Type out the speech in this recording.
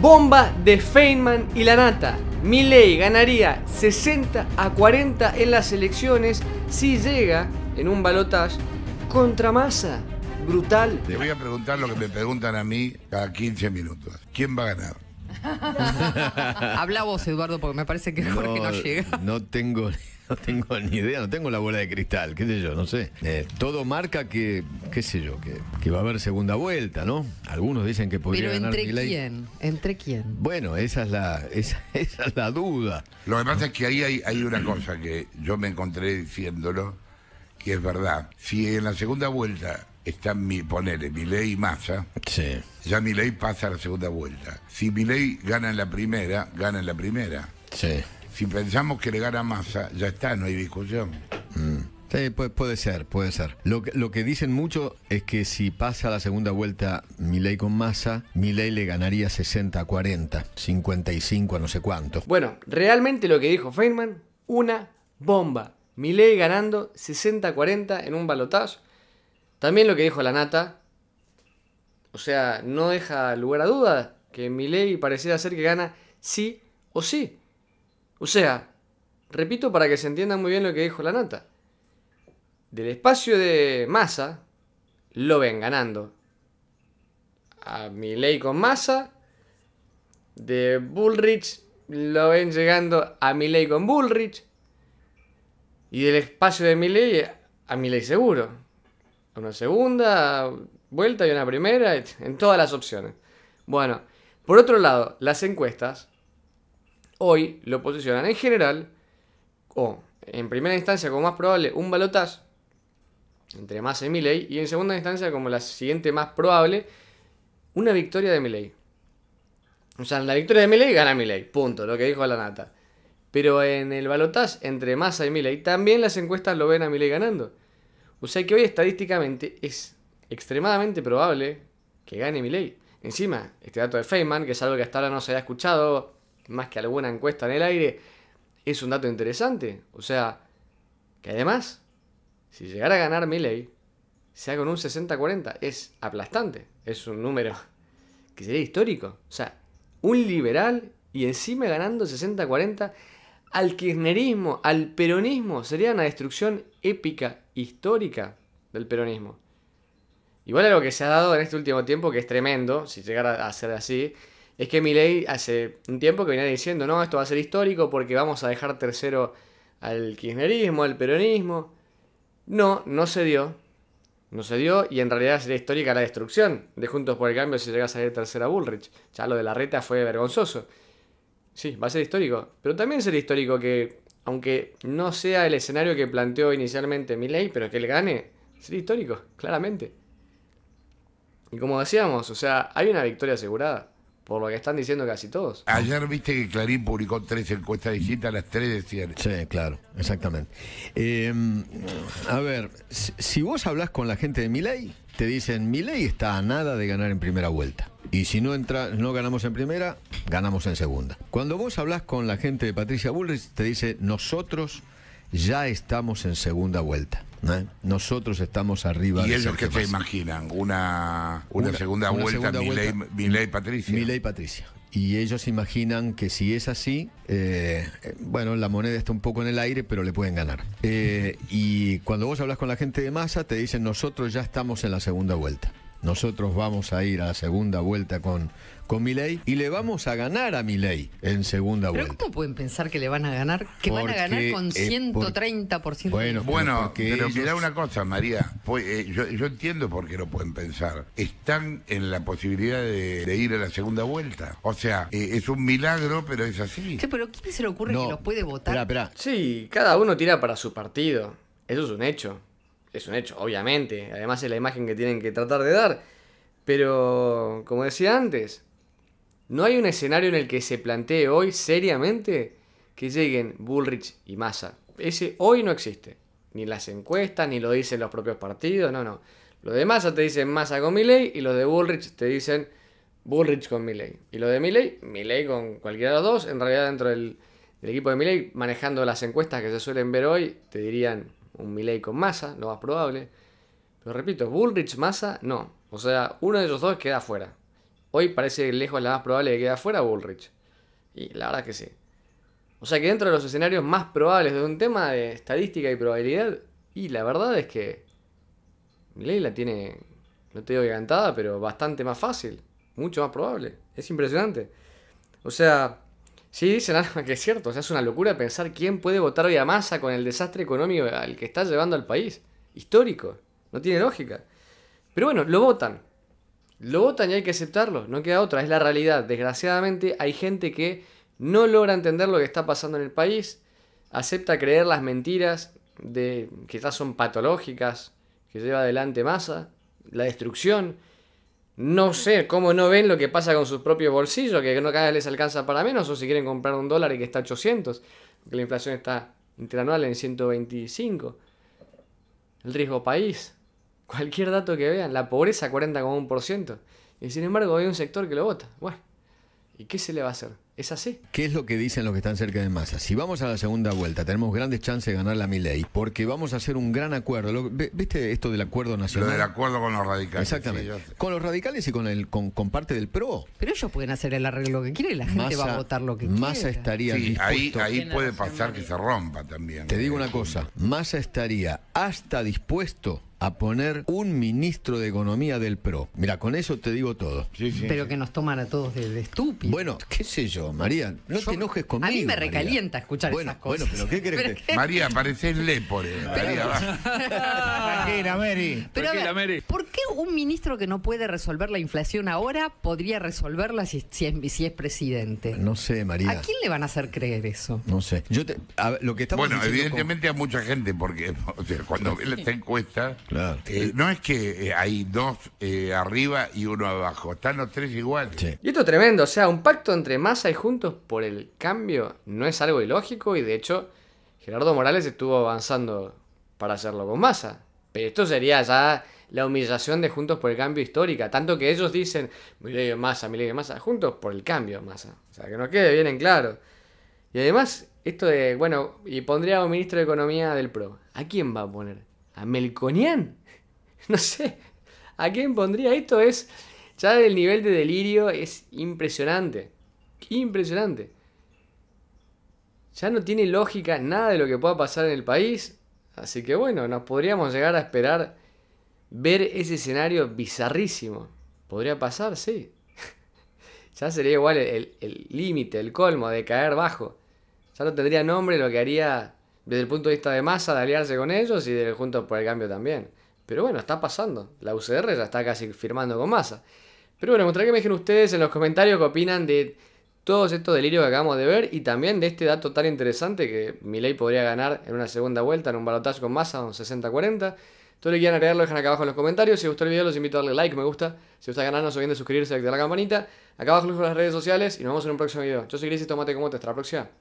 Bomba de Feynman y la nata. Milley ganaría 60 a 40 en las elecciones si llega en un balotaje contra masa Brutal. Te voy a preguntar lo que me preguntan a mí cada 15 minutos. ¿Quién va a ganar? Habla vos, Eduardo, porque me parece que Jorge no llega. No tengo no tengo ni idea, no tengo la bola de cristal, qué sé yo, no sé. Eh, todo marca que, qué sé yo, que, va a haber segunda vuelta, ¿no? Algunos dicen que podría Pero ¿entre quién? ¿Entre quién? Bueno, esa es la, esa, es la duda. Lo que pasa es que ahí hay, una cosa que yo me encontré diciéndolo, que es verdad. Si en la segunda vuelta están mi, ponele, mi y masa, sí. ya ley pasa a la segunda vuelta. Si mi ley gana en la primera, gana en la primera. Sí si pensamos que le gana Massa, ya está, no hay discusión. Mm. Sí, puede, ser, puede ser. Lo que, dicen mucho es que si pasa la segunda vuelta Milei con Massa, Milei le ganaría 60 a 40, 55 a no sé cuánto. Bueno, realmente lo que dijo Feynman, una bomba. Milei ganando 60 40 en un balotazo. También lo que dijo la nata, o sea, no deja lugar a duda que Milei pareciera ser que gana sí o sí. O sea, repito para que se entienda muy bien lo que dijo la nota. Del espacio de masa, lo ven ganando. A Milley con masa. De Bullrich, lo ven llegando a Milley con Bullrich. Y del espacio de Milley a Milley seguro. Una segunda vuelta y una primera, en todas las opciones. Bueno, por otro lado, las encuestas hoy lo posicionan en general o en primera instancia como más probable un balotaje entre Massa y Milley y en segunda instancia como la siguiente más probable una victoria de Milley. O sea, en la victoria de Milley gana Milley, punto, lo que dijo la nata. Pero en el balotaje entre Massa y Milley también las encuestas lo ven a Milley ganando. O sea que hoy estadísticamente es extremadamente probable que gane Milley. Encima, este dato de Feynman, que es algo que hasta ahora no se había escuchado, más que alguna encuesta en el aire, es un dato interesante. O sea, que además, si llegara a ganar Milley, sea con un 60-40, es aplastante. Es un número que sería histórico. O sea, un liberal y encima ganando 60-40 al kirchnerismo, al peronismo, sería una destrucción épica, histórica del peronismo. Igual a lo que se ha dado en este último tiempo, que es tremendo, si llegara a ser así, es que Milei hace un tiempo que venía diciendo, no, esto va a ser histórico porque vamos a dejar tercero al kirchnerismo, al peronismo. No, no se dio. No se dio y en realidad sería histórica la destrucción de Juntos por el Cambio si llega a salir tercera Bullrich. Ya lo de la reta fue vergonzoso. Sí, va a ser histórico. Pero también sería histórico que, aunque no sea el escenario que planteó inicialmente Milei, pero que él gane, sería histórico, claramente. Y como decíamos, o sea, hay una victoria asegurada por lo que están diciendo casi todos. Ayer viste que Clarín publicó tres encuestas distintas, las tres cierre. Sí, claro, exactamente. Eh, a ver, si vos hablas con la gente de Miley, te dicen, Miley está a nada de ganar en primera vuelta. Y si no entra, no ganamos en primera, ganamos en segunda. Cuando vos hablás con la gente de Patricia Bullrich, te dice, nosotros ya estamos en segunda vuelta. Nosotros estamos arriba. ¿Y ellos qué se imaginan? Una, una, segunda vuelta, Mila y Patricia. y Patricia. Y ellos imaginan que si es así, eh, eh, bueno, la moneda está un poco en el aire, pero le pueden ganar. Eh, y cuando vos hablas con la gente de masa, te dicen, nosotros ya estamos en la segunda vuelta. Nosotros vamos a ir a la segunda vuelta con, con Milei y le vamos a ganar a Milei en segunda vuelta. ¿Pero cómo pueden pensar que le van a ganar? Que van a ganar con 130%. Eh, por... Bueno, bueno pero, mirá una cosa, María. Pues, eh, yo, entiendo por qué lo pueden pensar. Están en la posibilidad de, ir a la segunda vuelta. O sea, eh, es un milagro, pero es así. Sí, pero ¿quién se le ocurre que los puede votar? Espera, espera. Sí, cada uno tira para su partido. Eso es un hecho. Es un hecho, obviamente. Además es la imagen que tienen que tratar de dar. Pero, como decía antes, no hay un escenario en el que se plantee hoy seriamente que lleguen Bullrich y Massa. Ese hoy no existe. Ni las encuestas, ni lo dicen los propios partidos, no, no. Lo de Massa te dicen Massa con Milley y lo de Bullrich te dicen Bullrich con Milley. Y lo de Milley, Milley con cualquiera de los dos. En realidad dentro del, del equipo de Milley, manejando las encuestas que se suelen ver hoy, te dirían un Milley con masa lo más probable. Pero repito, Bullrich, masa no. O sea, uno de ellos dos queda fuera. Hoy parece lejos la más probable que queda fuera Bullrich. Y la verdad es que sí. O sea que dentro de los escenarios más probables de un tema de estadística y probabilidad, y la verdad es que Milley la tiene, no te digo que pero bastante más fácil, mucho más probable. Es impresionante. O sea, Sí, dicen nada que es cierto. O sea, es una locura pensar quién puede votar hoy a masa con el desastre económico al que está llevando al país. Histórico. No tiene lógica. Pero bueno, lo votan. Lo votan y hay que aceptarlo. No queda otra. Es la realidad. Desgraciadamente hay gente que no logra entender lo que está pasando en el país. Acepta creer las mentiras de quizás son patológicas que lleva adelante masa, La destrucción no sé cómo no ven lo que pasa con sus propios bolsillos, que no cada vez les alcanza para menos, o si quieren comprar un dólar y que está a 800, que la inflación está interanual en 125. El riesgo país, cualquier dato que vean, la pobreza 40,1%. Y sin embargo hay un sector que lo vota. Bueno, ¿y qué se le va a hacer? Es así. ¿Qué es lo que dicen los que están cerca de Massa? Si vamos a la segunda vuelta, tenemos grandes chances de ganar la Miley, porque vamos a hacer un gran acuerdo. ¿Viste esto del acuerdo nacional? Lo del acuerdo con los radicales. Exactamente. con los radicales y con, el, con, parte del PRO. Pero ellos pueden hacer el arreglo que quieren y la gente va a votar lo que quiera. Massa estaría ahí, ahí puede pasar que se rompa también. Te digo eh. una cosa, Massa estaría hasta dispuesto a poner un ministro de Economía del PRO. Mira, con eso te digo todo. Sí, Pero que nos toman a todos de, estúpidos. Bueno, qué sé yo, María, no te enojes conmigo. A mí me recalienta escuchar esas cosas. Bueno, pero ¿qué crees que... María, pareces lépore. María, va. Tranquila, Mary. Tranquila, Mary. ¿por qué un ministro que no puede resolver la inflación ahora podría resolverla si, es, si presidente? No sé, María. ¿A quién le van a hacer creer eso? No sé. Yo lo que estamos bueno, evidentemente a mucha gente, porque cuando ve esta encuesta... Eh, no es que eh, hay dos eh, arriba y uno abajo, están los tres iguales. Y esto es tremendo, o sea, un pacto entre masa y juntos por el cambio no es algo ilógico y de hecho Gerardo Morales estuvo avanzando para hacerlo con masa. Pero esto sería ya la humillación de Juntos por el Cambio histórica. Tanto que ellos dicen, Milenio Massa, Milenio Massa, Juntos por el Cambio Massa. O sea, que no quede bien en claro. Y además, esto de, bueno, y pondría a un ministro de Economía del PRO. ¿A quién va a poner? a Melconian. No sé, ¿a quién pondría esto? Es ya el nivel de delirio es impresionante. Impresionante. Ya no tiene lógica nada de lo que pueda pasar en el país. Así que bueno, nos podríamos llegar a esperar ver ese escenario bizarrísimo. Podría pasar, sí. ya sería igual el límite, el, el colmo de caer bajo. Ya no tendría nombre lo que haría desde el punto de vista de masa, de aliarse con ellos y de Juntos por el Cambio también. Pero bueno, está pasando. La UCR ya está casi firmando con masa. Pero bueno, me gustaría que me dejen ustedes en los comentarios qué opinan de todos estos delirios que acabamos de ver y también de este dato tan interesante que Milei podría ganar en una segunda vuelta, en un balotaje con masa, un 60-40. Todo lo que quieran agregar lo dejan acá abajo en los comentarios. Si les gustó el video, los invito a darle like, me gusta. Si gusta ganando, no se olviden de suscribirse y activar la campanita. Acá abajo les dejo las redes sociales y nos vemos en un próximo video. Yo soy Gris y tomate como te. Hasta la próxima.